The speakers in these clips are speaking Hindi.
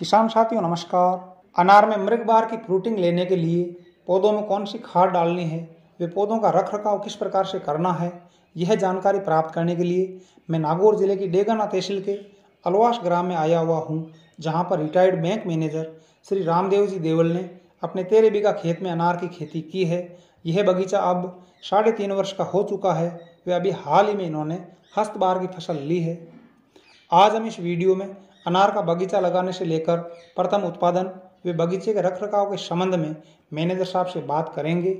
किसान साथियों नमस्कार अनार में मृग बार की फ्रूटिंग लेने के लिए पौधों में कौन सी खाद डालनी है वे पौधों का रख रखाव किस प्रकार से करना है यह जानकारी प्राप्त करने के लिए मैं नागौर ज़िले की डेगाना तहसील के अलवास ग्राम में आया हुआ हूँ जहाँ पर retired bank manager Shri Ramdev ji Deval ने अपने तेरे बीघा खेत में अनार की खेती की है यह बगीचा अब साढ़े तीन वर्ष का हो चुका है वे अभी हाल ही में इन्होंने हस्तबार की फसल ली है आज हम इस वीडियो में अनार का बगीचा लगाने से लेकर प्रथम उत्पादन वे बगीचे के रखरखाव के संबंध में मैनेजर साहब से बात करेंगे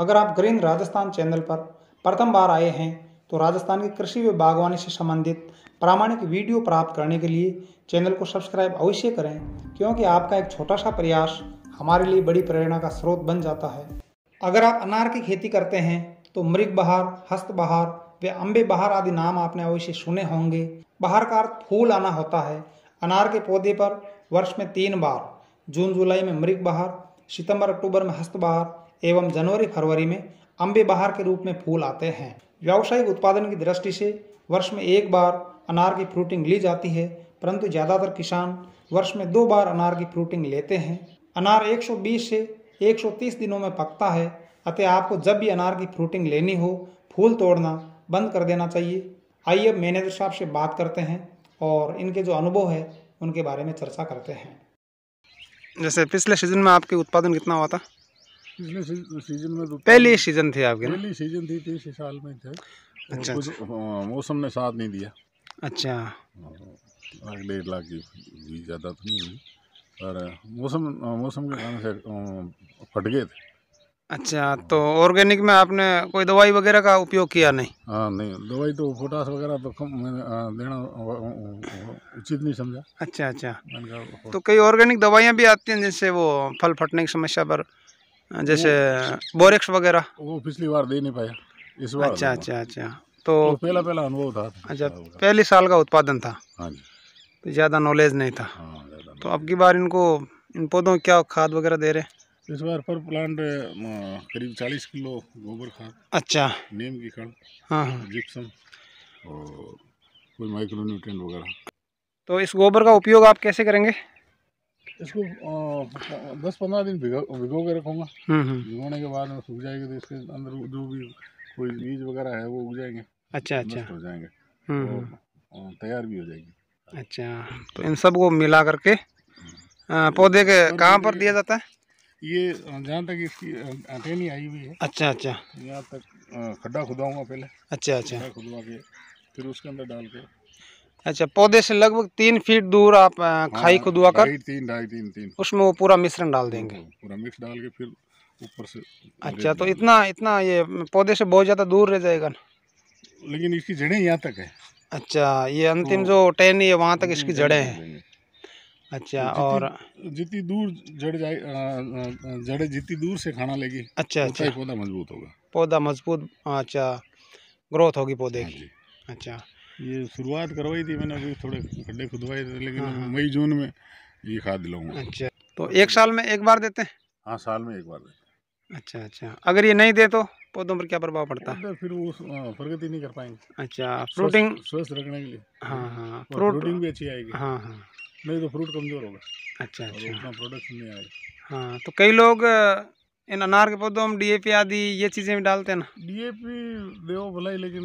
अगर आप ग्रीन राजस्थान चैनल पर प्रथम बार आए हैं तो राजस्थान के कृषि व बागवानी से संबंधित प्रामाणिक वीडियो प्राप्त करने के लिए चैनल को सब्सक्राइब अवश्य करें क्योंकि आपका एक छोटा सा प्रयास हमारे लिए बड़ी प्रेरणा का स्रोत बन जाता है अगर आप अनार की खेती करते हैं तो मृग बहार हस्त बहार वे अम्बे बहार आदि नाम आपने अवश्य सुने होंगे बहार का अर्थ फूल आना होता है अनार के पौधे पर वर्ष में तीन बार जून जुलाई में मृग बहार सितंबर अक्टूबर में हस्त बहार एवं जनवरी फरवरी में अम्बे बहार के रूप में फूल आते हैं व्यावसायिक उत्पादन की दृष्टि से वर्ष में एक बार अनार की फ्रूटिंग ली जाती है परंतु ज़्यादातर किसान वर्ष में दो बार अनार की फ्रूटिंग लेते हैं अनार 120 से 130 दिनों में पकता है अतः आपको जब भी अनार की फ्रूटिंग लेनी हो फूल तोड़ना बंद कर देना चाहिए आइए अब मैनेजर साहब से बात करते हैं और इनके जो अनुभव है उनके बारे में चर्चा करते हैं जैसे पिछले सीजन में आपके उत्पादन कितना हुआ था पिछले सीजन में पहली सीजन थी आपके पहली सीजन थी तीस साल में थे अच्छा, अच्छा। हाँ, मौसम ने साथ नहीं दिया अच्छा हाँ, डेढ़ लाख की ज़्यादा तो नहीं हुई पर मौसम हाँ, मौसम के कारण से फट गए थे अच्छा तो ऑर्गेनिक में आपने कोई दवाई वगैरह का उपयोग किया नहीं हाँ नहीं दवाई तो पोटास वगैरह तो कम देना उचित नहीं समझा अच्छा अच्छा तो कई ऑर्गेनिक दवाइयाँ भी आती हैं जैसे वो फल फटने की समस्या पर जैसे बोरेक्स वगैरह वो पिछली बार दे नहीं पाया इस बार अच्छा अच्छा अच्छा तो पहला पहला अनुभव था अच्छा पहले साल का उत्पादन था हाँ ज़्यादा तो नॉलेज नहीं था हाँ, तो अब की बार इनको इन पौधों क्या खाद वगैरह दे रहे इस बार पर प्लांट करीब चालीस किलो गोबर खाद अच्छा नीम की खाद हाँ जिप्सम हाँ। और कोई माइक्रो वगैरह तो इस गोबर का उपयोग आप कैसे करेंगे इसको दस पंद्रह दिन भिगो भिगो के रखूँगा हम्म, हम्म। भिगोने के बाद सूख जाएगी तो इसके अंदर जो भी कोई बीज वगैरह है वो उग जाएंगे अच्छा अच्छा हो जाएंगे तो तैयार भी हो जाएगी अच्छा तो इन सब को मिला करके पौधे के कहाँ पर दिया जाता है ये जहाँ तक इसकी नहीं आई हुई है अच्छा अच्छा यहाँ तक खड्डा खुदाऊंगा पहले अच्छा अच्छा खुदवा के फिर उसके अंदर डाल के अच्छा पौधे से लगभग तीन फीट दूर आप हाँ, खाई हाँ, खुदवा कर तीन ढाई तीन तीन उसमें वो पूरा मिश्रण डाल देंगे हाँ, पूरा मिक्स डाल के फिर ऊपर से अच्छा तो इतना इतना ये पौधे से बहुत ज़्यादा दूर रह जाएगा लेकिन इसकी जड़ें यहाँ तक है अच्छा ये अंतिम तो जो टेन है वहाँ तक इसकी जड़ें हैं अच्छा तो जिती, और जितनी दूर जड़ जाए जड़े जितनी दूर से खाना लेगी अच्छा अच्छा पौधा मजबूत होगा पौधा मजबूत अच्छा ग्रोथ होगी पौधे हाँ की अच्छा ये शुरुआत करवाई थी मैंने अभी थोड़े खड्डे खुदवाए थे लेकिन हाँ, हाँ। मई जून में ये खाद दिलाऊंगा अच्छा तो एक साल में एक बार देते हैं हाँ साल में एक बार देते अच्छा अच्छा अगर ये नहीं दे तो पौधों पर क्या प्रभाव पड़ता है फिर वो प्रगति नहीं कर पाएंगे अच्छा फ्रूटिंग स्वस्थ रखने के लिए हाँ हाँ फ्रूटिंग भी अच्छी आएगी हाँ हाँ नहीं तो फ्रूट कमज़ोर होगा अच्छा अच्छा उतना प्रोडक्शन नहीं आएगा हाँ तो कई लोग इन अनार के पौधों में डीएपी आदि ये चीज़ें भी डालते हैं ना डीएपी देव भलाई लेकिन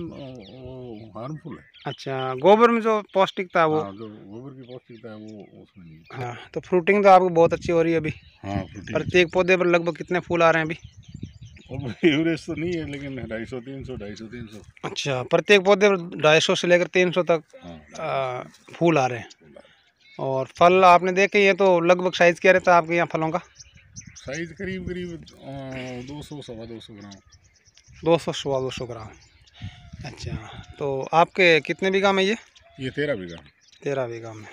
हार्मफुल है अच्छा गोबर में जो पौष्टिकता है वो हाँ, जो गोबर की पौष्टिकता है वो उसमें नहीं हाँ तो फ्रूटिंग तो आपको बहुत अच्छी हो रही है अभी हाँ प्रत्येक पौधे पर लगभग कितने फूल आ रहे हैं अभी एवरेज तो नहीं है लेकिन ढाई सौ तीन सौ अच्छा प्रत्येक पौधे पर ढाई से लेकर तीन तक हाँ। फूल आ रहे हैं और फल आपने देखे ये तो लगभग साइज़ क्या रहता है आपके यहाँ फलों का साइज़ करीब करीब दो सौ सवा दो सौ ग्राम दो सौ सवा दो सौ ग्राम अच्छा तो आपके कितने बीघा में ये ये तेरह बीघा तेरह बीघा में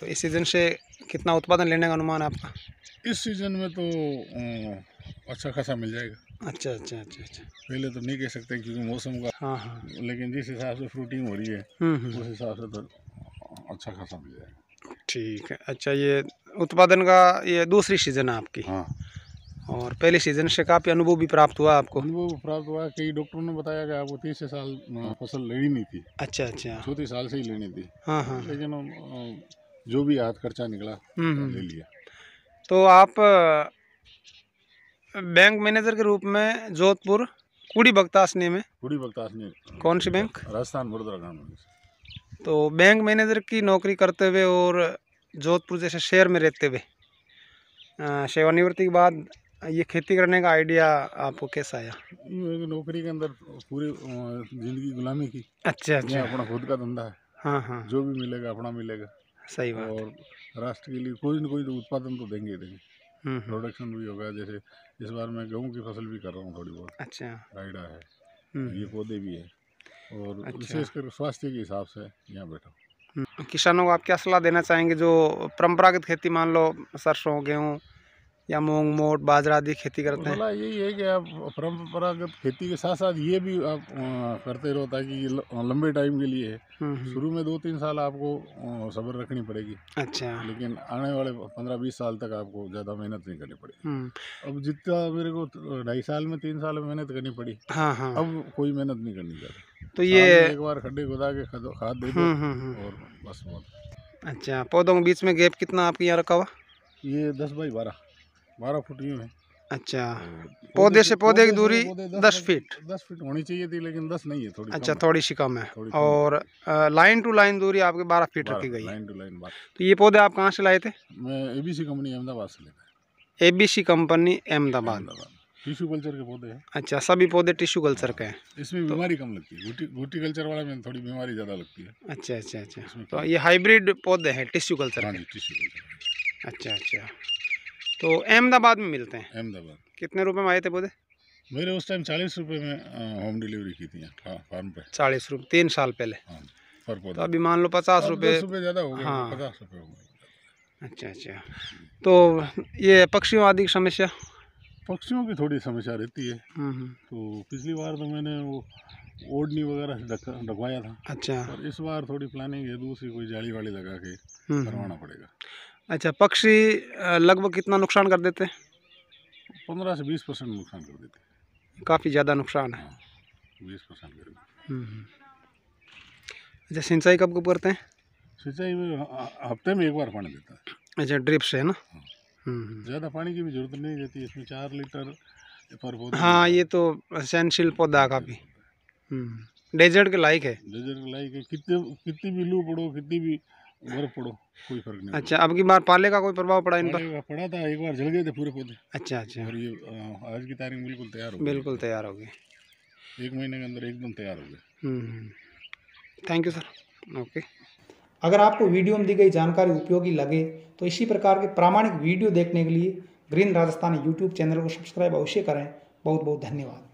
तो इस सीज़न से कितना उत्पादन लेने का अनुमान है आपका इस सीज़न में तो अच्छा खासा मिल जाएगा अच्छा अच्छा अच्छा अच्छा पहले तो नहीं कह सकते क्योंकि मौसम का हाँ हाँ लेकिन जिस हिसाब से फ्रूटिंग हो रही है हम्म, हम्म। उस हिसाब से तो अच्छा खासा मिल जाएगा ठीक है अच्छा ये उत्पादन का ये दूसरी सीजन है आपकी हाँ और पहले सीजन से काफ़ी अनुभव भी प्राप्त हुआ आपको अनुभव प्राप्त हुआ कई डॉक्टरों ने बताया कि आपको तीसरे साल फसल लेनी नहीं थी अच्छा अच्छा चौथे साल से ही लेनी थी हाँ हाँ लेकिन जो भी हाथ खर्चा निकला हम्म, हम्म। ले लिया तो आप बैंक मैनेजर के रूप में जोधपुर कुड़ी बगतासने में कुड़ी बगतासने कौन सी बैंक राजस्थान बड़ोदरा ग्रामीण तो बैंक मैनेजर की नौकरी करते हुए और जोधपुर जैसे शहर में रहते हुए सेवानिवृत्ति के बाद ये खेती करने का आइडिया आपको कैसा आया नौकरी के अंदर पूरी जिंदगी गुलामी की अच्छा अच्छा अपना खुद का धंधा है हाँ हाँ जो भी मिलेगा अपना मिलेगा सही बात और राष्ट्र के लिए कोई ना कोई तो उत्पादन तो देंगे ही देंगे प्रोडक्शन हम्म, हम्म। भी होगा जैसे इस बार मैं गेहूँ की फसल भी कर रहा हूँ थोड़ी बहुत अच्छा राइडा है हम्म, ये पौधे भी है और अच्छा। कर स्वास्थ्य के हिसाब से यहाँ बैठा हम्म। किसानों को आप क्या सलाह देना चाहेंगे जो परंपरागत खेती मान लो सरसों गेहूँ या मूंग मोट बाजरा आदि खेती करते हैं मतलब यही है कि आप परम्परागत खेती के साथ साथ ये भी आप करते रहो ताकि लंबे टाइम के लिए हम्म, हम्म। शुरू में दो तीन साल आपको सब्र रखनी पड़ेगी अच्छा लेकिन आने वाले पंद्रह बीस साल तक आपको ज़्यादा मेहनत नहीं करनी पड़ेगी हम्म। अब जितना मेरे को तो ढाई साल में तीन साल में मेहनत करनी पड़ी हाँ, हाँ। अब कोई मेहनत नहीं करनी चाहिए तो ये एक बार खड्डे खुदा के खाद दे और बस बहुत अच्छा पौधों के बीच में गैप कितना आपके यहाँ रखा हुआ ये दस बाई बारह बारह फुट यूँ है अच्छा हाँ। पौधे से पौधे की दूरी दस फीट दस फीट होनी चाहिए थी लेकिन दस नहीं है थोड़ी अच्छा थोड़ी सी कम है और लाइन टू लाइन दूरी आपके बारह फीट रखी गई लाइन टू लाइन तो ये पौधे आप कहाँ से लाए थे मैं एबीसी कंपनी अहमदाबाद से लेता ABC company Ahmedabad tissue culture के पौधे हैं अच्छा सभी पौधे टिश्यू कल्चर के हैं हाँ। इसमें तो बीमारी कम लगती है गुटी कल्चर वाले में थोड़ी बीमारी ज़्यादा लगती है अच्छा अच्छा अच्छा तो ये हाइब्रिड पौधे हैं टिश्यू कल्चर टिश्यू कल्चर अच्छा अच्छा तो अहमदाबाद में मिलते हैं अहमदाबाद कितने रुपए में आए थे पौधे मेरे उस टाइम चालीस रुपए में होम डिलीवरी की थी फार्म हाँ, पे चालीस रुपए तीन साल पहले हाँ, तो अभी मान लो पचास रुपए ज़्यादा हो गए हाँ पचास रुपये अच्छा अच्छा तो ये पक्षियों आदि की समस्या पक्षियों की थोड़ी समस्या रहती है हम्म, हम्म। तो पिछली बार तो मैंने वो ओढ़नी वगैरह से ढकवाया था अच्छा और इस बार थोड़ी प्लानिंग है दूसरी कोई जाली वाली लगा के हम्म, करवाना पड़ेगा अच्छा पक्षी लगभग कितना नुकसान कर देते हैं पंद्रह से बीस परसेंट नुकसान कर देते हैं काफ़ी ज़्यादा नुकसान है हाँ, बीस परसेंट हम्म, हम्म। अच्छा सिंचाई कब कब करते हैं सिंचाई में हफ्ते में एक बार पानी देता है अच्छा ड्रिप से है ना हाँ। हम्म, ज़्यादा पानी की भी जरूरत नहीं रहती इसमें चार लीटर पर पौधा हाँ ये तो सहनशील पौधा काफ़ी हाँ। डेजर्ट के लायक है डेजर्ट के लायक है कितने कितनी भी लू पड़ो कितनी भी और पड़ो कोई फर्क नहीं अच्छा अब की बार पाले का कोई प्रभाव पड़ा इन पर पड़ा था एक बार जल गए थे पूरे पौधे अच्छा अच्छा और ये आज की तारीख बिल्कुल तैयार हो बिल्कुल तैयार हो गए एक महीने के अंदर एकदम तैयार हो गए थैंक यू सर ओके अगर आपको वीडियो में दी गई जानकारी उपयोगी लगे तो इसी प्रकार के प्रामाणिक वीडियो देखने के लिए ग्रीन राजस्थान यूट्यूब चैनल को सब्सक्राइब अवश्य करें बहुत बहुत धन्यवाद